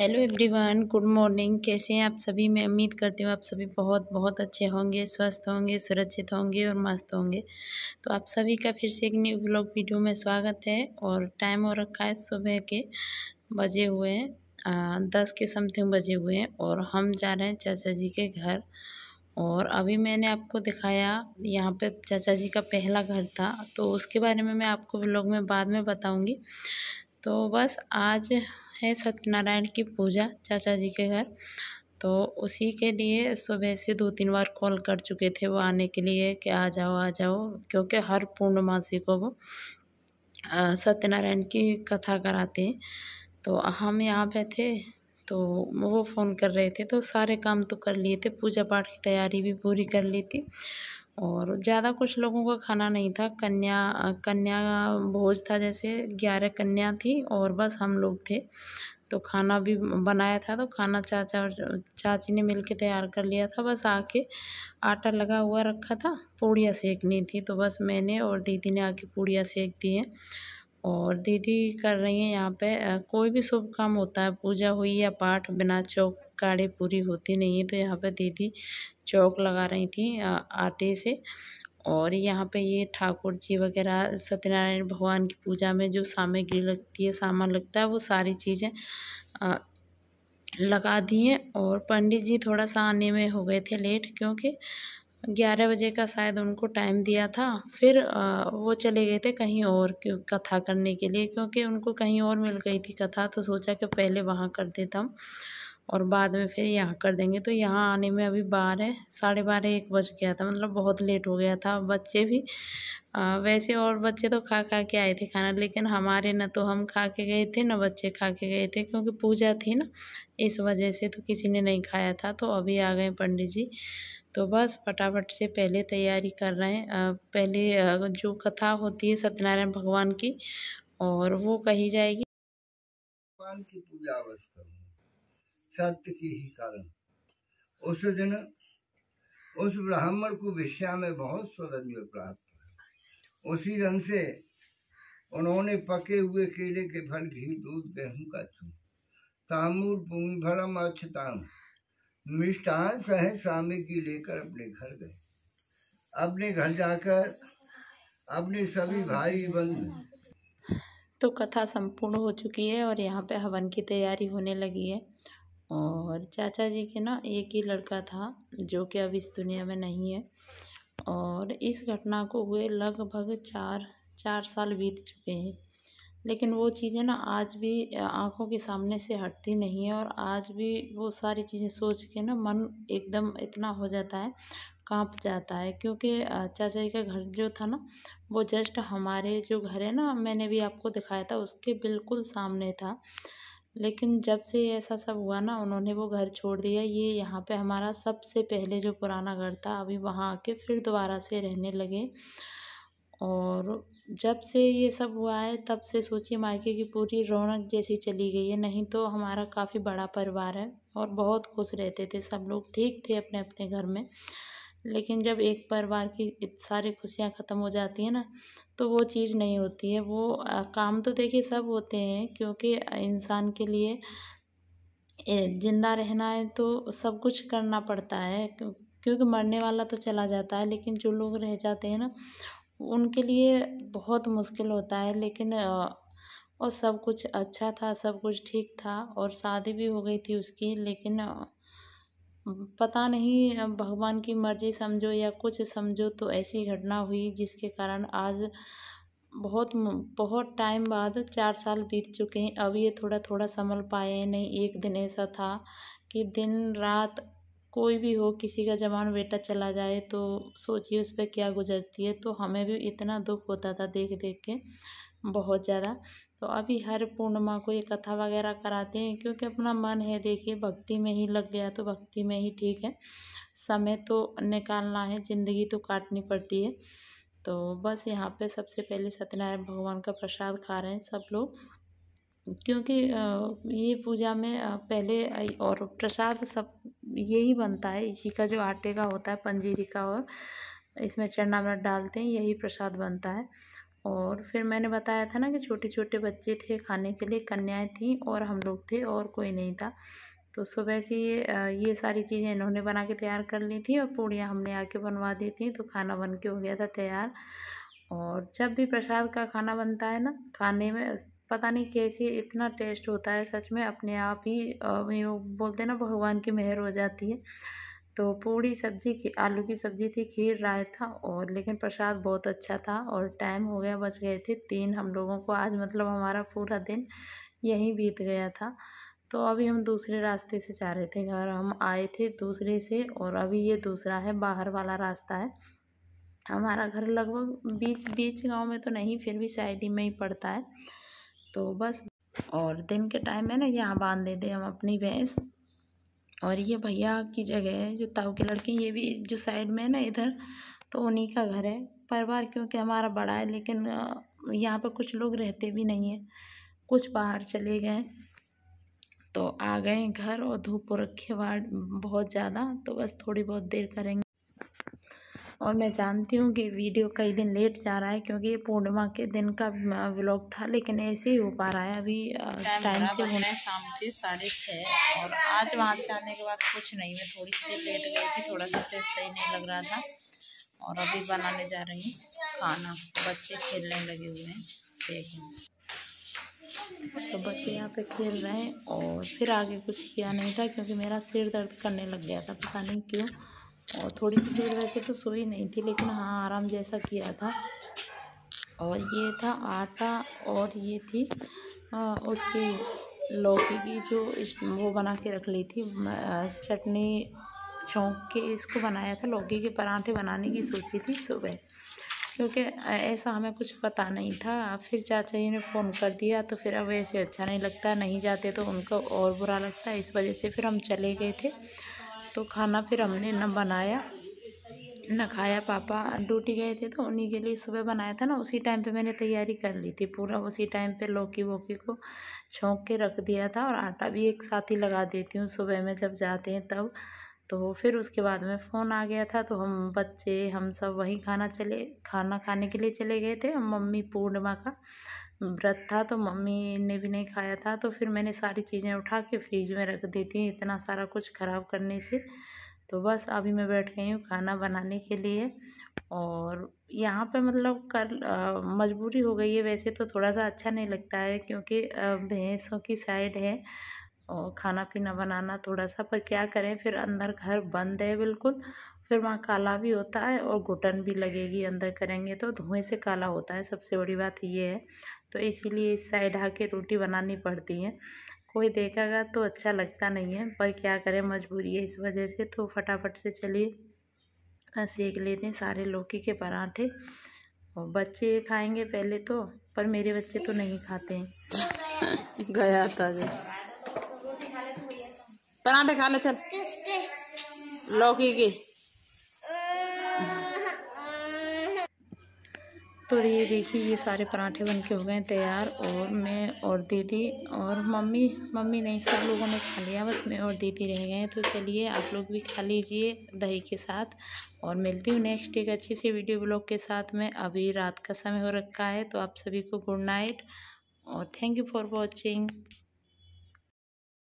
hello everyone good morning कैसे हैं आप सभी मैं उम्मीद करती हूँ आप सभी बहुत बहुत अच्छे होंगे स्वस्थ होंगे सुरक्षित होंगे और मस्त होंगे तो आप सभी का फिर से एक न्यू ब्लॉग वीडियो में स्वागत है और टाइम हो रखा है सुबह के बजे हुए हैं दस के समथिंग बजे हुए हैं और हम जा रहे हैं चाचा जी के घर और अभी मैंने आपको दिखाया यहाँ पर चाचा जी का पहला घर था तो उसके बारे में मैं आपको ब्लॉग में बाद में बताऊँगी तो बस आज है सत्यनारायण की पूजा चाचा जी के घर तो उसी के लिए सुबह से दो तीन बार कॉल कर चुके थे वो आने के लिए कि आ जाओ आ जाओ क्योंकि हर पूर्णमासी को वो सत्यनारायण की कथा कराते हैं तो हम यहाँ पे थे तो वो फ़ोन कर रहे थे तो सारे काम तो कर लिए थे पूजा पाठ की तैयारी भी पूरी कर ली थी और ज़्यादा कुछ लोगों का खाना नहीं था कन्या कन्या भोज था जैसे ग्यारह कन्या थी और बस हम लोग थे तो खाना भी बनाया था तो खाना चाचा और चाची ने मिलके तैयार कर लिया था बस आके आटा लगा हुआ रखा था पूड़ियाँ सेकनी थी तो बस मैंने और दीदी ने आके पूड़ियाँ सेक दी हैं और दीदी कर रही हैं यहाँ पे कोई भी शुभ काम होता है पूजा हुई या पाठ बिना चौक चौकाड़े पूरी होती नहीं है तो यहाँ पे दीदी चौक लगा रही थी आटे से और यहाँ पे ये ठाकुर जी वगैरह सत्यनारायण भगवान की पूजा में जो सामग्री लगती है सामान लगता है वो सारी चीज़ें लगा दिए और पंडित जी थोड़ा सा आने में हो गए थे लेट क्योंकि ग्यारह बजे का शायद उनको टाइम दिया था फिर वो चले गए थे कहीं और कथा करने के लिए क्योंकि उनको कहीं और मिल गई थी कथा तो सोचा कि पहले वहाँ कर देता हूँ और बाद में फिर यहाँ कर देंगे तो यहाँ आने में अभी बारह साढ़े बारह एक बज गया था मतलब बहुत लेट हो गया था बच्चे भी आ, वैसे और बच्चे तो खा खा के आए थे खाना लेकिन हमारे ना तो हम खा के गए थे ना बच्चे खा के गए थे क्योंकि पूजा थी ना इस वजह से तो किसी ने नहीं खाया था तो अभी आ गए पंडित जी तो बस फटाफट से पहले तैयारी कर रहे हैं पहले जो कथा होती है सत्यनारायण भगवान की और वो कही जाएगी भगवान की पूजा अवश्य सत्य की ही कारण उस दिन उस ब्राह्मण को विषया में बहुत सौरज्ञ प्राप्त उसी ढंग से उन्होंने पके हुए केले के फल घी दूध गेहूं का तामूर भूमि भरम अच्छताम मिष्ठान सह स्वामी की लेकर अपने घर गए अपने घर जाकर अपने सभी भाई बंधु तो कथा संपूर्ण हो चुकी है और यहाँ पे हवन की तैयारी होने लगी है और चाचा जी के ना एक ही लड़का था जो कि अब इस दुनिया में नहीं है और इस घटना को हुए लगभग चार चार साल बीत चुके हैं लेकिन वो चीज़ें ना आज भी आँखों के सामने से हटती नहीं है और आज भी वो सारी चीज़ें सोच के ना मन एकदम इतना हो जाता है कांप जाता है क्योंकि चाचा जी का घर जो था ना वो जस्ट हमारे जो घर है ना मैंने भी आपको दिखाया था उसके बिल्कुल सामने था लेकिन जब से ऐसा सब हुआ ना उन्होंने वो घर छोड़ दिया ये यहाँ पे हमारा सबसे पहले जो पुराना घर था अभी वहाँ आके फिर दोबारा से रहने लगे और जब से ये सब हुआ है तब से सोचिए मायके की पूरी रौनक जैसी चली गई है नहीं तो हमारा काफ़ी बड़ा परिवार है और बहुत खुश रहते थे सब लोग ठीक थे अपने अपने घर में लेकिन जब एक परिवार की सारी खुशियाँ ख़त्म हो जाती हैं ना तो वो चीज़ नहीं होती है वो काम तो देखिए सब होते हैं क्योंकि इंसान के लिए ज़िंदा रहना है तो सब कुछ करना पड़ता है क्योंकि मरने वाला तो चला जाता है लेकिन जो लोग रह जाते हैं ना उनके लिए बहुत मुश्किल होता है लेकिन और सब कुछ अच्छा था सब कुछ ठीक था और शादी भी हो गई थी उसकी लेकिन पता नहीं भगवान की मर्जी समझो या कुछ समझो तो ऐसी घटना हुई जिसके कारण आज बहुत बहुत टाइम बाद चार साल बीत चुके हैं अब ये थोड़ा थोड़ा संभल पाए नहीं एक दिन ऐसा था कि दिन रात कोई भी हो किसी का जवान बेटा चला जाए तो सोचिए उस पर क्या गुजरती है तो हमें भी इतना दुख होता था देख देख के बहुत ज़्यादा तो अभी हर पूर्णिमा को ये कथा वगैरह कराते हैं क्योंकि अपना मन है देखिए भक्ति में ही लग गया तो भक्ति में ही ठीक है समय तो निकालना है ज़िंदगी तो काटनी पड़ती है तो बस यहाँ पे सबसे पहले सत्यनारायण भगवान का प्रसाद खा रहे हैं सब लोग क्योंकि ये पूजा में पहले और प्रसाद सब यही बनता है इसी का जो आटे का होता है पंजीरी का और इसमें चना वना डालते हैं यही प्रसाद बनता है और फिर मैंने बताया था ना कि छोटे छोटे बच्चे थे खाने के लिए कन्याएं थीं और हम लोग थे और कोई नहीं था तो सुबह से ये ये सारी चीज़ें इन्होंने बना के तैयार कर ली थी और पूड़ियाँ हमने आके बनवा दी थी तो खाना बन के हो गया था तैयार और जब भी प्रसाद का खाना बनता है ना खाने में पता नहीं कैसे इतना टेस्ट होता है सच में अपने आप ही बोलते हैं ना भगवान की मेहर हो जाती है तो पूड़ी सब्जी की आलू की सब्जी थी खीर रायता और लेकिन प्रसाद बहुत अच्छा था और टाइम हो गया बच गए थे तीन हम लोगों को आज मतलब हमारा पूरा दिन यहीं बीत गया था तो अभी हम दूसरे रास्ते से जा रहे थे घर हम आए थे दूसरे से और अभी ये दूसरा है बाहर वाला रास्ता है हमारा घर लगभग बीच बीच गांव में तो नहीं फिर भी साइड ही में ही पड़ता है तो बस और दिन के टाइम है ना यहाँ बांध देते हम अपनी भैंस और ये भैया की जगह है जो ताऊ के लड़के ये भी जो साइड में है ना इधर तो उन्हीं का घर है परिवार क्योंकि हमारा बड़ा है लेकिन यहाँ पर कुछ लोग रहते भी नहीं हैं कुछ बाहर चले गए तो आ गए घर और धूप रखे बाहर बहुत ज़्यादा तो बस थोड़ी बहुत देर करेंगे और मैं जानती हूँ कि वीडियो कई दिन लेट जा रहा है क्योंकि ये पूर्णिमा के दिन का व्लॉग था लेकिन ऐसे ही हो पा रहा है अभी टाइम से होना है शाम के साढ़े छः और आज वहाँ से आने के बाद कुछ नहीं मैं थोड़ी सी देर लेट गई थी थोड़ा सा सही नहीं लग रहा था और अभी बनाने जा रही हूँ खाना बच्चे खेलने लगे हुए हैं देखें तो बच्चे यहाँ पे खेल रहे हैं और फिर आगे कुछ किया नहीं था क्योंकि मेरा सिर दर्द करने लग गया था पता नहीं क्यों और थोड़ी सी देर वैसे तो सोई नहीं थी लेकिन हाँ आराम जैसा किया था और ये था आटा और ये थी आ, उसकी लौकी की जो वो बना के रख ली थी चटनी छोंक के इसको बनाया था लौकी के पराठे बनाने की सोची थी सुबह क्योंकि ऐसा हमें कुछ पता नहीं था फिर चाचा जी ने फ़ोन कर दिया तो फिर अब ऐसे अच्छा नहीं लगता नहीं जाते तो उनको और बुरा लगता इस वजह से फिर हम चले गए थे तो खाना फिर हमने न बनाया न खाया पापा ड्यूटी गए थे तो उन्हीं के लिए सुबह बनाया था ना उसी टाइम पे मैंने तैयारी कर ली थी पूरा उसी टाइम पे लौकी वोकी को छोंक के रख दिया था और आटा भी एक साथ ही लगा देती हूँ सुबह में जब जाते हैं तब तो फिर उसके बाद में फ़ोन आ गया था तो हम बच्चे हम सब वहीं खाना चले खाना खाने के लिए चले गए थे मम्मी पूर्णिमा का व्रत था तो मम्मी ने भी नहीं खाया था तो फिर मैंने सारी चीज़ें उठा के फ्रिज में रख दी थी इतना सारा कुछ ख़राब करने से तो बस अभी मैं बैठ गई हूँ खाना बनाने के लिए और यहाँ पे मतलब कर मजबूरी हो गई है वैसे तो थोड़ा सा अच्छा नहीं लगता है क्योंकि भैंसों की साइड है और खाना पीना बनाना थोड़ा सा पर क्या करें फिर अंदर घर बंद है बिल्कुल फिर वहाँ काला भी होता है और घुटन भी लगेगी अंदर करेंगे तो धुएं से काला होता है सबसे बड़ी बात ये है तो इसीलिए इस साइड आके रोटी बनानी पड़ती है कोई देखेगा तो अच्छा लगता नहीं है पर क्या करें मजबूरी है इस वजह से तो फटाफट से चलिए सेक लेते हैं सारे लौकी के पराठे और बच्चे खाएंगे पहले तो पर मेरे बच्चे तो नहीं खाते हैं गया था जी पराठे खा ले चल लौकी के तो ये देखिए ये सारे पराठे बन के हो गए तैयार और मैं और दीदी और मम्मी मम्मी नहीं सब लोगों ने खा लिया बस मैं और दीदी रह गए तो चलिए आप लोग भी खा लीजिए दही के साथ और मिलती हूँ नेक्स्ट एक अच्छी सी वीडियो ब्लॉग के साथ में अभी रात का समय हो रखा है तो आप सभी को गुड नाइट और थैंक यू फॉर वॉचिंग